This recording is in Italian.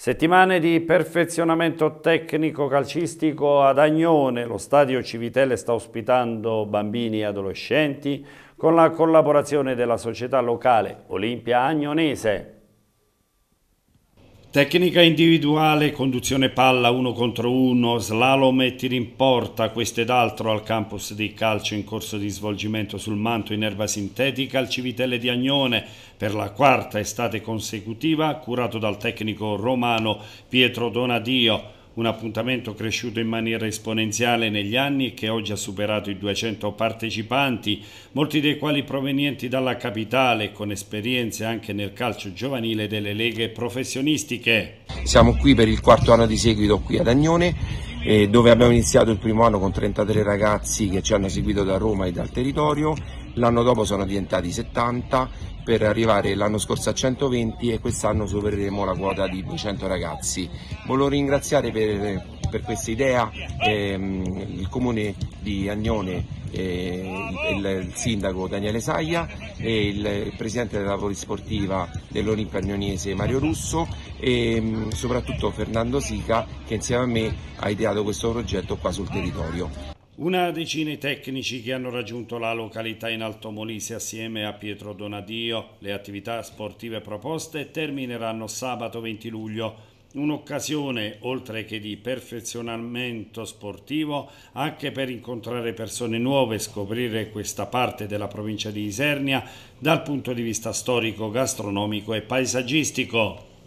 Settimane di perfezionamento tecnico calcistico ad Agnone, lo stadio Civitelle sta ospitando bambini e adolescenti con la collaborazione della società locale Olimpia Agnonese. Tecnica individuale, conduzione palla 1 contro 1, slalom e tiri in porta, questo ed altro al campus di calcio in corso di svolgimento sul manto in erba sintetica al Civitelle di Agnone per la quarta estate consecutiva, curato dal tecnico romano Pietro Donadio un appuntamento cresciuto in maniera esponenziale negli anni e che oggi ha superato i 200 partecipanti, molti dei quali provenienti dalla capitale, con esperienze anche nel calcio giovanile delle leghe professionistiche. Siamo qui per il quarto anno di seguito qui ad Agnone eh, dove abbiamo iniziato il primo anno con 33 ragazzi che ci hanno seguito da Roma e dal territorio, l'anno dopo sono diventati 70 per arrivare l'anno scorso a 120 e quest'anno supereremo la quota di 200 ragazzi. Volevo ringraziare per, per questa idea ehm, il comune di Agnone eh, il, il, sindaco Daniele Saia e il, il presidente della polisportiva dell'Olimpia Agnonese Mario Russo e mh, mm, soprattutto Fernando Sica che insieme a me ha ideato questo progetto qua sul territorio. Una decina di tecnici che hanno raggiunto la località in Alto Molise assieme a Pietro Donadio. Le attività sportive proposte termineranno sabato 20 luglio. Un'occasione, oltre che di perfezionamento sportivo, anche per incontrare persone nuove, e scoprire questa parte della provincia di Isernia dal punto di vista storico, gastronomico e paesaggistico.